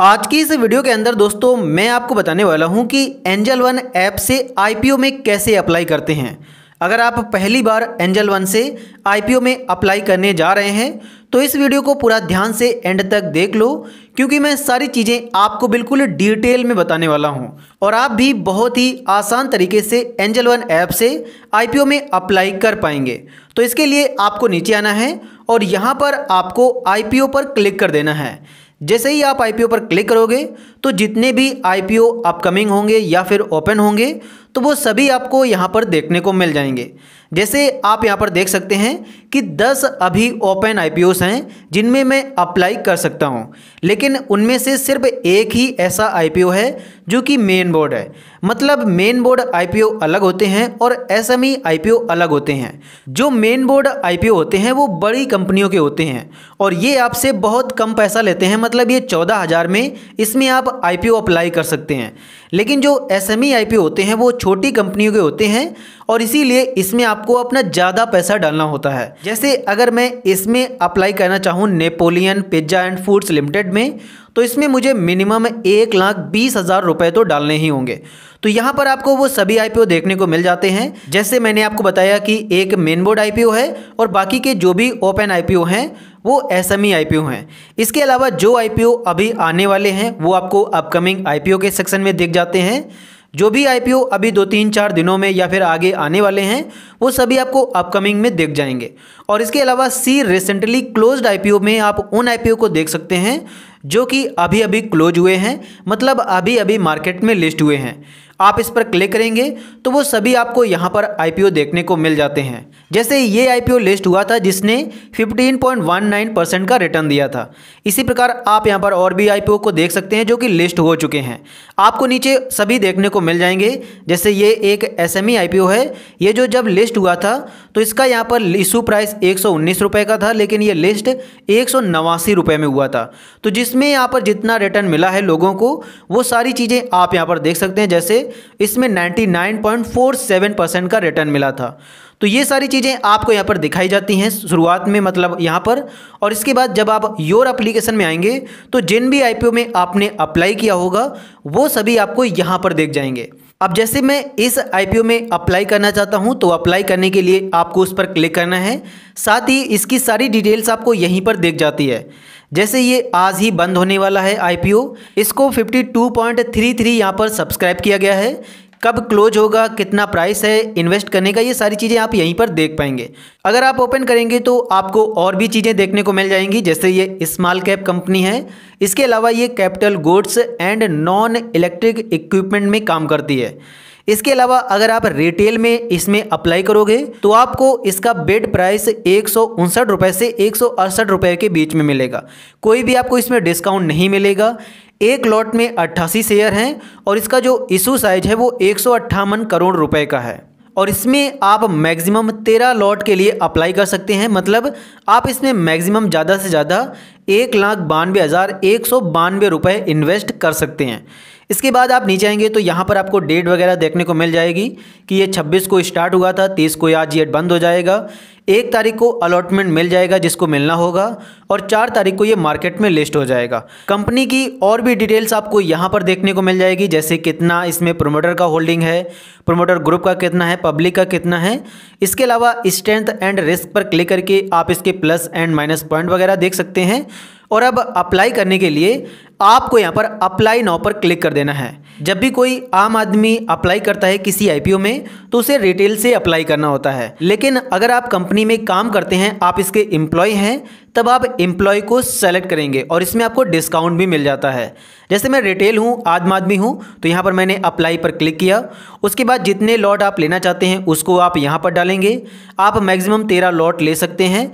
आज की इस वीडियो के अंदर दोस्तों मैं आपको बताने वाला हूं कि एंजल वन ऐप से आईपीओ में कैसे अप्लाई करते हैं अगर आप पहली बार एंजल वन से आईपीओ में अप्लाई करने जा रहे हैं तो इस वीडियो को पूरा ध्यान से एंड तक देख लो क्योंकि मैं सारी चीज़ें आपको बिल्कुल डिटेल में बताने वाला हूं और आप भी बहुत ही आसान तरीके से एंजल वन ऐप से आईपीओ में अप्लाई कर पाएंगे तो इसके लिए आपको नीचे आना है और यहाँ पर आपको आईपीओ पर क्लिक कर देना है जैसे ही आप आई पर क्लिक करोगे तो जितने भी आई अपकमिंग होंगे या फिर ओपन होंगे तो वो सभी आपको यहाँ पर देखने को मिल जाएंगे जैसे आप यहाँ पर देख सकते हैं कि 10 अभी ओपन आई हैं जिनमें मैं अप्लाई कर सकता हूँ लेकिन उनमें से सिर्फ एक ही ऐसा आई है जो कि मेन बोर्ड है मतलब मेन बोर्ड आई अलग होते हैं और एस एम e अलग होते हैं जो मेन बोर्ड आई होते हैं वो बड़ी कंपनियों के होते हैं और ये आपसे बहुत कम पैसा लेते हैं मतलब ये चौदह हज़ार में इसमें आप आप आईपीओ अप्लाई कर सकते हैं लेकिन जो एसएमई आईपीओ e होते हैं वो छोटी कंपनियों के होते हैं और इसीलिए इसमें आपको अपना ज़्यादा पैसा डालना होता है जैसे अगर मैं इसमें अप्लाई करना चाहूँ Napoleon pizza and foods limited में तो इसमें मुझे मिनिमम एक लाख बीस हज़ार रुपए तो डालने ही होंगे तो यहाँ पर आपको वो सभी आईपीओ देखने को मिल जाते हैं जैसे मैंने आपको बताया कि एक मेन बोर्ड आईपीओ है और बाकी के जो भी ओपन आईपीओ हैं वो एस एम e हैं इसके अलावा जो आईपीओ अभी आने वाले हैं वो आपको अपकमिंग आईपीओ के सेक्शन में देख जाते हैं जो भी आईपीओ अभी दो तीन चार दिनों में या फिर आगे आने वाले हैं वो सभी आपको अपकमिंग में देख जाएंगे और इसके अलावा सी रिसेंटली क्लोज्ड आईपीओ में आप उन आईपीओ को देख सकते हैं जो कि अभी अभी क्लोज हुए हैं मतलब अभी अभी मार्केट में लिस्ट हुए हैं आप इस पर क्लिक करेंगे तो वो सभी आपको यहाँ पर आई देखने को मिल जाते हैं जैसे ये आई लिस्ट हुआ था जिसने 15.19 परसेंट का रिटर्न दिया था इसी प्रकार आप यहाँ पर और भी आई को देख सकते हैं जो कि लिस्ट हो चुके हैं आपको नीचे सभी देखने को मिल जाएंगे जैसे ये एक एस एम e है ये जो जब लिस्ट हुआ था तो इसका यहाँ पर इशू प्राइस एक सौ का था लेकिन ये लिस्ट एक सौ में हुआ था तो जिसमें यहाँ पर जितना रिटर्न मिला है लोगों को वो सारी चीज़ें आप यहाँ पर देख सकते हैं जैसे इसमें 99.47 परसेंट का रिटर्न मिला था तो ये सारी चीज़ें आपको यहाँ पर दिखाई जाती हैं शुरुआत में मतलब यहाँ पर और इसके बाद जब आप योर एप्लीकेशन में आएंगे तो जिन भी आई में आपने अप्लाई किया होगा वो सभी आपको यहाँ पर देख जाएंगे अब जैसे मैं इस आई में अप्लाई करना चाहता हूं तो अप्लाई करने के लिए आपको उस पर क्लिक करना है साथ ही इसकी सारी डिटेल्स आपको यहीं पर देख जाती है जैसे ये आज ही बंद होने वाला है आईपीओ इसको 52.33 यहाँ पर सब्सक्राइब किया गया है कब क्लोज होगा कितना प्राइस है इन्वेस्ट करने का ये सारी चीज़ें आप यहीं पर देख पाएंगे अगर आप ओपन करेंगे तो आपको और भी चीज़ें देखने को मिल जाएंगी जैसे ये स्मॉल कैप कंपनी है इसके अलावा ये capital goods and non electric equipment में काम करती है इसके अलावा अगर आप रिटेल में इसमें अप्लाई करोगे तो आपको इसका बेड प्राइस एक से एक के बीच में मिलेगा कोई भी आपको इसमें डिस्काउंट नहीं मिलेगा एक लॉट में अट्ठासी शेयर हैं और इसका जो इशू साइज है वो एक करोड़ रुपए का है और इसमें आप मैक्सिमम तेरह लॉट के लिए अप्लाई कर सकते हैं मतलब आप इसमें मैक्सिमम ज़्यादा से ज़्यादा एक लाख बानवे हज़ार एक सौ बानवे रुपये इन्वेस्ट कर सकते हैं इसके बाद आप नीचे आएंगे तो यहाँ पर आपको डेट वगैरह देखने को मिल जाएगी कि ये 26 को स्टार्ट हुआ था 30 को आज ये बंद हो जाएगा एक तारीख को अलॉटमेंट मिल जाएगा जिसको मिलना होगा और चार तारीख को ये मार्केट में लिस्ट हो जाएगा कंपनी की और भी डिटेल्स आपको यहाँ पर देखने को मिल जाएगी जैसे कितना इसमें प्रोमोटर का होल्डिंग है प्रोमोटर ग्रुप का कितना है पब्लिक का कितना है इसके अलावा स्ट्रेंथ एंड रिस्क पर क्लिक करके आप इसके प्लस एंड माइनस पॉइंट वगैरह देख सकते हैं और अब अप्लाई करने के लिए आपको यहाँ पर अप्लाई नाउ पर क्लिक कर देना है जब भी कोई आम आदमी अप्लाई करता है किसी आई में तो उसे रिटेल से अप्लाई करना होता है लेकिन अगर आप कंपनी में काम करते हैं आप इसके एम्प्लॉय हैं तब आप एम्प्लॉय को सेलेक्ट करेंगे और इसमें आपको डिस्काउंट भी मिल जाता है जैसे मैं रिटेल हूँ आदम आदमी हूँ तो यहाँ पर मैंने अप्लाई पर क्लिक किया उसके बाद जितने लॉट आप लेना चाहते हैं उसको आप यहाँ पर डालेंगे आप मैक्सिमम तेरह लॉट ले सकते हैं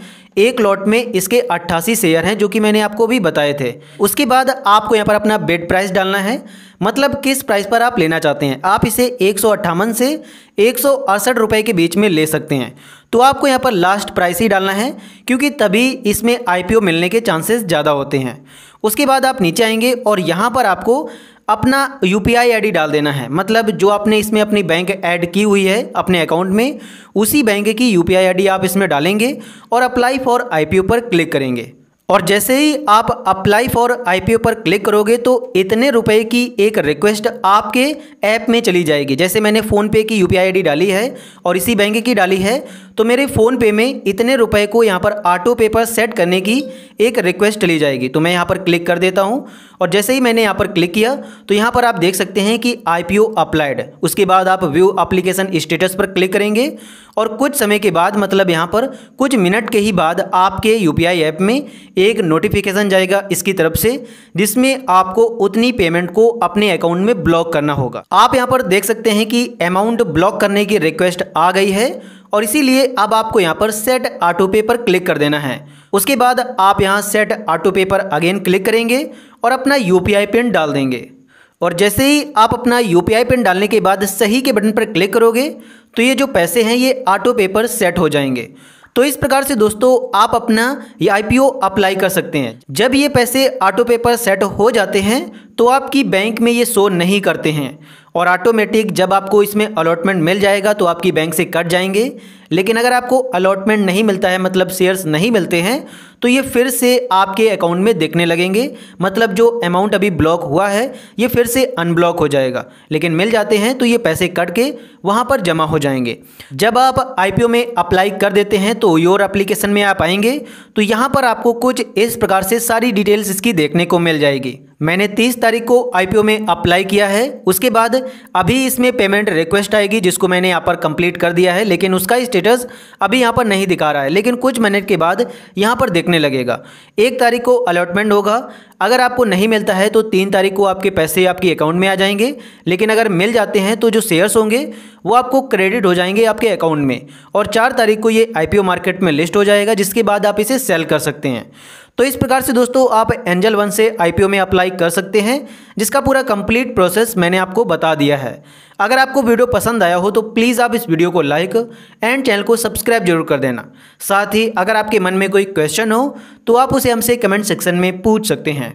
एक लॉट में इसके अट्ठासी शेयर हैं जो कि मैंने आपको भी बताए थे उसके बाद आप आपको यहाँ पर अपना बेड प्राइस डालना है मतलब किस प्राइस पर आप लेना चाहते हैं आप इसे एक से एक सौ के बीच में ले सकते हैं तो आपको यहाँ पर लास्ट प्राइस ही डालना है क्योंकि तभी इसमें आईपीओ मिलने के चांसेस ज़्यादा होते हैं उसके बाद आप नीचे आएंगे और यहाँ पर आपको अपना यू पी आई डाल देना है मतलब जो आपने इसमें अपनी बैंक ऐड की हुई है अपने अकाउंट में उसी बैंक की यू पी आप इसमें डालेंगे और अप्लाई फॉर आई पर क्लिक करेंगे और जैसे ही आप अप्लाई फॉर आईपीओ पर क्लिक करोगे तो इतने रुपए की एक रिक्वेस्ट आपके ऐप में चली जाएगी जैसे मैंने फ़ोनपे की यू पी डाली है और इसी बैंक की डाली है तो मेरे फ़ोनपे में इतने रुपए को यहाँ पर ऑटो पे पर सेट करने की एक रिक्वेस्ट चली जाएगी तो मैं यहाँ पर क्लिक कर देता हूँ और जैसे ही मैंने यहाँ पर क्लिक किया तो यहाँ पर आप देख सकते हैं कि आई अप्लाइड उसके बाद आप व्यू अप्लीकेशन स्टेटस पर क्लिक करेंगे और कुछ समय के बाद मतलब यहाँ पर कुछ मिनट के ही बाद आपके यू ऐप में एक नोटिफिकेशन जाएगा इसकी तरफ से जिसमें आपको उतनी पेमेंट को अपने अकाउंट में ब्लॉक करना होगा आप यहाँ पर देख सकते हैं कि अमाउंट ब्लॉक करने की रिक्वेस्ट आ गई है और इसीलिए अब आपको यहाँ पर सेट ऑटो पे पर क्लिक कर देना है उसके बाद आप यहाँ सेट ऑटो पे पर अगेन क्लिक करेंगे और अपना यू पिन डाल देंगे और जैसे ही आप अपना यू पिन डालने के बाद सही के बटन पर क्लिक करोगे तो ये जो पैसे हैं ये ऑटो पे पर सेट हो जाएंगे तो इस प्रकार से दोस्तों आप अपना ये आई अप्लाई कर सकते हैं जब ये पैसे ऑटो पे पर सेट हो जाते हैं तो आपकी बैंक में ये शो नहीं करते हैं और ऑटोमेटिक जब आपको इसमें अलॉटमेंट मिल जाएगा तो आपकी बैंक से कट जाएंगे लेकिन अगर आपको अलॉटमेंट नहीं मिलता है मतलब शेयर्स नहीं मिलते हैं तो ये फिर से आपके अकाउंट में देखने लगेंगे मतलब जो अमाउंट अभी ब्लॉक हुआ है ये फिर से अनब्लॉक हो जाएगा लेकिन मिल जाते हैं तो ये पैसे कट के वहाँ पर जमा हो जाएंगे जब आप आई में अप्लाई कर देते हैं तो योर अप्लीकेशन में आप आएंगे तो यहाँ पर आपको कुछ इस प्रकार से सारी डिटेल्स इसकी देखने को मिल जाएगी मैंने 30 तारीख को आईपीओ में अप्लाई किया है उसके बाद अभी इसमें पेमेंट रिक्वेस्ट आएगी जिसको मैंने यहाँ पर कंप्लीट कर दिया है लेकिन उसका स्टेटस अभी यहाँ पर नहीं दिखा रहा है लेकिन कुछ मिनट के बाद यहाँ पर देखने लगेगा एक तारीख को अलॉटमेंट होगा अगर आपको नहीं मिलता है तो तीन तारीख को आपके पैसे आपके अकाउंट में आ जाएंगे लेकिन अगर मिल जाते हैं तो जो शेयर्स होंगे वो आपको क्रेडिट हो जाएंगे आपके अकाउंट में और चार तारीख को ये आईपीओ मार्केट में लिस्ट हो जाएगा जिसके बाद आप इसे सेल कर सकते हैं तो इस प्रकार से दोस्तों आप एंजल वन से आई में अप्लाई कर सकते हैं जिसका पूरा कंप्लीट प्रोसेस मैंने आपको बता दिया है अगर आपको वीडियो पसंद आया हो तो प्लीज़ आप इस वीडियो को लाइक एंड चैनल को सब्सक्राइब जरूर कर देना साथ ही अगर आपके मन में कोई क्वेश्चन हो तो आप उसे हमसे कमेंट सेक्शन में पूछ सकते हैं